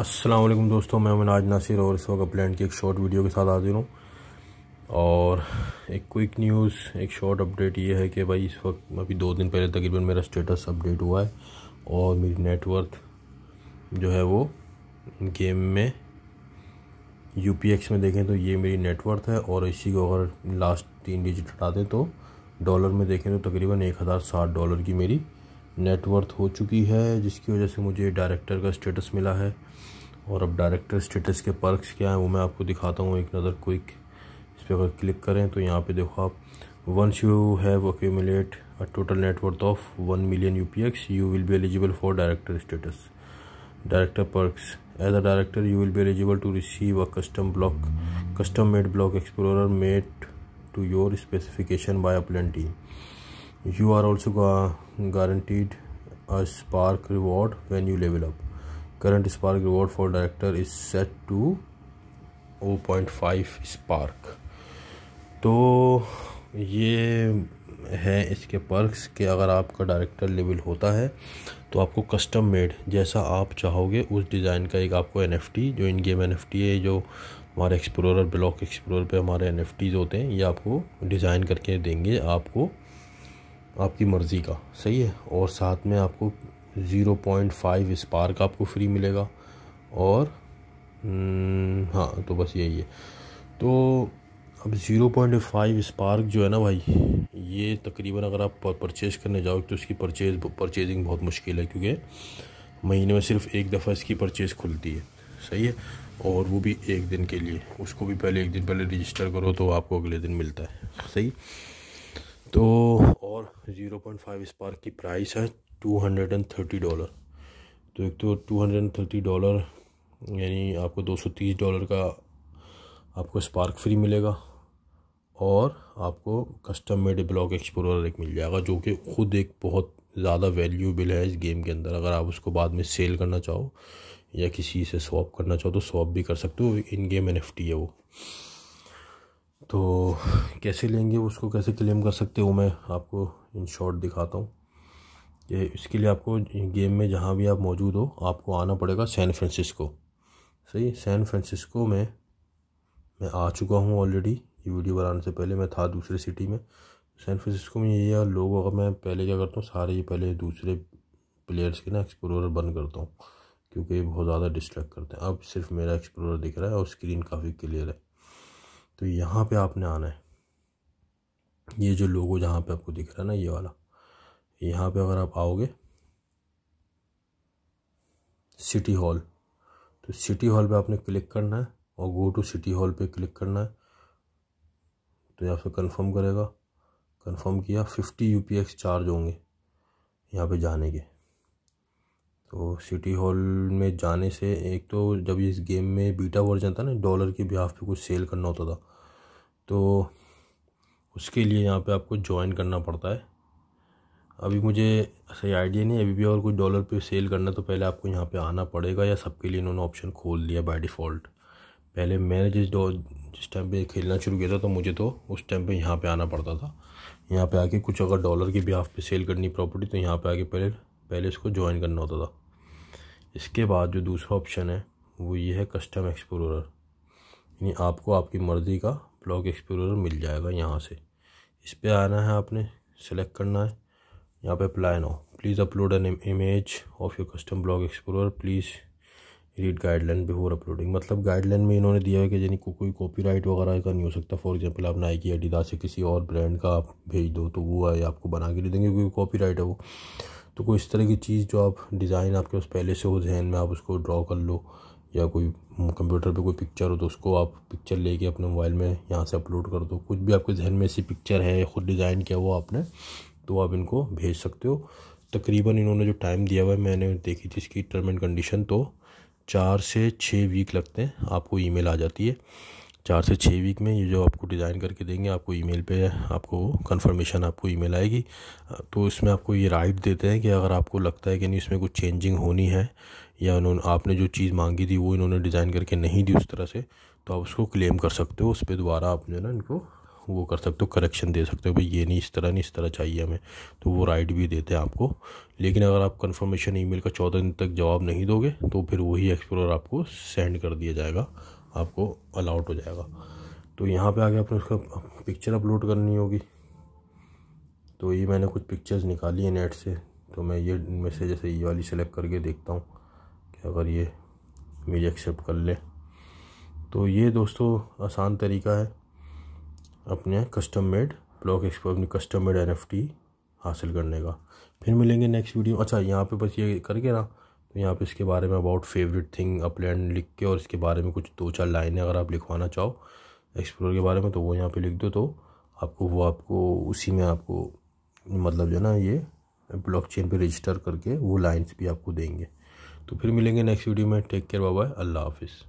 असलम दोस्तों मैं मनाज नासिर और इस वक्त प्लान की एक शॉर्ट वीडियो के साथ हाजिर हूँ और एक क्विक न्यूज़ एक शॉर्ट अपडेट ये है कि भाई इस वक्त अभी दो दिन पहले तकरीबन मेरा स्टेटस अपडेट हुआ है और मेरी नेटवर्थ जो है वो गेम में यू में देखें तो ये मेरी नेटवर्थ है और इसी को अगर लास्ट तीन डिजिट हटा दें तो डॉलर में देखें तो तकरीबन एक हज़ार साठ डॉलर की मेरी नेटवर्थ हो चुकी है जिसकी वजह से मुझे डायरेक्टर का स्टेटस मिला है और अब डायरेक्टर स्टेटस के पर्क्स क्या हैं वो मैं आपको दिखाता हूँ एक नज़र क्विक इस पर अगर क्लिक करें तो यहाँ पे देखो आप once you have accumulate a total net worth of one million U P X you will भी eligible for director status director perks as a director you will भी eligible to receive a custom block custom made block explore made to your specification by Uplenty team you are also guaranteed a spark reward when you level up current spark reward for director is set to 0.5 spark तो ये है इसके perks के अगर आपका director level होता है तो आपको कस्टम मेड जैसा आप चाहोगे उस डिज़ाइन का एक आपको एन जो इन गेम एन है जो हमारे एक्सप्लोरर ब्लॉक एक्सप्लोरर पे हमारे एन होते हैं ये आपको डिज़ाइन करके देंगे आपको आपकी मर्ज़ी का सही है और साथ में आपको ज़ीरो पॉइंट फाइव स्पार्क आपको फ्री मिलेगा और हम्म, हाँ तो बस यही है तो अब ज़ीरो पॉइंट फाइव स्पार्क जो है ना भाई ये तकरीबन अगर आप परचेज़ करने जाओ तो उसकी परचेज परचेजिंग बहुत मुश्किल है क्योंकि महीने में सिर्फ एक दफ़ा इसकी परचेज़ खुलती है सही है और वो भी एक दिन के लिए उसको भी पहले एक दिन पहले रजिस्टर करो तो आपको अगले दिन मिलता है सही तो और ज़ीरो पॉइंट फाइव स्पार्क की प्राइस है two hundred and thirty dollar तो एक तो two hundred and thirty dollar यानी आपको दो सौ तीस डॉलर का आपको स्पार्क फ्री मिलेगा और आपको कस्टम मेड ब्लॉक एक्सप्लोरर एक मिल जाएगा जो कि ख़ुद एक बहुत ज़्यादा वैल्यूबल है इस गेम के अंदर अगर आप उसको बाद में सेल करना चाहो या किसी से स्वॉप करना चाहो तो स्वॉप भी कर सकते हो इन गेम एन है वो तो कैसे लेंगे उसको कैसे क्लेम कर सकते हो मैं आपको इन शॉर्ट दिखाता हूँ कि इसके लिए आपको गेम में जहाँ भी आप मौजूद हो आपको आना पड़ेगा सैन फ्रांसिस्को सही सैन फ्रांसिस्को में मैं आ चुका हूँ ऑलरेडी ये वीडियो बनाने से पहले मैं था दूसरे सिटी में सैन फ्रांसिस्को में ये लोगों का मैं पहले क्या करता हूँ सारे ये पहले दूसरे प्लेयर्स के ना एक्सप्लोरर बंद करता हूँ क्योंकि ये बहुत ज़्यादा डिस्ट्रैक्ट करते हैं अब सिर्फ मेरा एक्सप्लोरर दिख रहा है और स्क्रीन काफ़ी क्लियर है तो यहाँ पे आपने आना है ये जो लोगो जहाँ पे आपको दिख रहा है ना ये वाला यहाँ पे अगर आप आओगे सिटी हॉल तो सिटी हॉल पे आपने क्लिक करना है और गो टू सिटी हॉल पे क्लिक करना है तो यहाँ से कंफर्म करेगा कंफर्म किया फिफ्टी यू चार्ज होंगे यहाँ पे जाने के तो सिटी हॉल में जाने से एक तो जब इस गेम में बीटा वर्जन था ना डॉलर के बिहाफ पे कुछ सेल करना होता था तो उसके लिए यहाँ पे आपको ज्वाइन करना पड़ता है अभी मुझे सही आइडिया नहीं अभी भी और कोई डॉलर पे सेल करना तो पहले आपको यहाँ पे आना पड़ेगा या सबके लिए इन्होंने ऑप्शन खोल दिया बाय डिफ़ॉल्ट पहले मैंने जिस डॉ जिस टाइम पे खेलना शुरू किया था तो मुझे तो उस टाइम पे यहाँ पे आना पड़ता था यहाँ पे आके कुछ अगर डॉलर की भी आप पे सेल करनी प्रॉपर्टी तो यहाँ पे आके पहले पहले इसको ज्वाइन करना होता था इसके बाद जो दूसरा ऑप्शन है वो ये है कस्टम एक्सप्लोरर यानी आपको आपकी मर्ज़ी का ब्लॉक एक्सप्लोरर मिल जाएगा यहाँ से इस पर आना है आपने सेलेक्ट करना है यहाँ पे अप्लाई हो please upload an image of your custom block explorer please read guideline before uploading मतलब गाइडलाइन में इन्होंने दिया है कि यानी को, कोई कॉपीराइट वगैरह का नहीं हो सकता फॉर एग्जांपल आप नाइकी एडिडास से किसी और ब्रांड का आप भेज दो तो वो है आपको बना के दे देंगे क्योंकि कॉपी है वो तो कोई इस तरह की चीज़ जो आप डिज़ाइन आपके पास पहले से हो जहन में आप उसको ड्रॉ कर लो या कोई कंप्यूटर पे कोई पिक्चर हो तो उसको आप पिक्चर लेके अपने मोबाइल में यहाँ से अपलोड कर दो कुछ भी आपके जहन में ऐसी पिक्चर है खुद डिज़ाइन किया हुआ आपने तो आप इनको भेज सकते हो तकरीबन इन्होंने जो टाइम दिया हुआ है मैंने देखी थी इसकी टर्म एंड कंडीशन तो चार से छः वीक लगते हैं आपको ईमेल आ जाती है चार से छः वीक में ये जो आपको डिज़ाइन करके देंगे आपको ईमेल पे आपको कंफर्मेशन आपको ईमेल आएगी तो इसमें आपको ये राइट देते हैं कि अगर आपको लगता है कि नहीं इसमें कुछ चेंजिंग होनी है या उन्होंने आपने जो चीज़ मांगी थी वो इन्होंने डिज़ाइन करके नहीं दी उस तरह से तो आप उसको क्लेम कर सकते हो उस पर दोबारा आप जो है ना इनको वो कर सकते हो करेक्शन दे सकते हो भाई ये नहीं इस तरह नहीं इस तरह चाहिए हमें तो वो राइट भी देते हैं आपको लेकिन अगर आप कन्फर्मेशन ई का चौदह दिन तक जवाब नहीं दोगे तो फिर वही एक्सप्लोर आपको सेंड कर दिया जाएगा आपको अलाउट हो जाएगा तो यहाँ पे आके आपने उसका पिक्चर अपलोड करनी होगी तो ये मैंने कुछ पिक्चर्स निकाली है नेट से तो मैं ये से जैसे ये वाली सेलेक्ट करके देखता हूँ अगर ये मेरी एक्सेप्ट कर ले तो ये दोस्तों आसान तरीका है अपने कस्टम मेड ब्लॉक एक्सपो अपनी कस्टम मेड एन हासिल करने का फिर मिलेंगे नेक्स्ट वीडियो अच्छा यहाँ पे बस ये करके ना तो यहाँ पे इसके बारे में अबाउट फेवरेट थिंग अपलैंड लिख के और इसके बारे में कुछ दो चार लाइनें अगर आप लिखवाना चाहो एक्सप्लोर के बारे में तो वो यहाँ पे लिख दो तो आपको वो आपको उसी में आपको मतलब जो है ना ये ब्लॉक पे रजिस्टर करके वो लाइन्स भी आपको देंगे तो फिर मिलेंगे नेक्स्ट वीडियो में टेक केयर बाय अल्लाह हाफिज़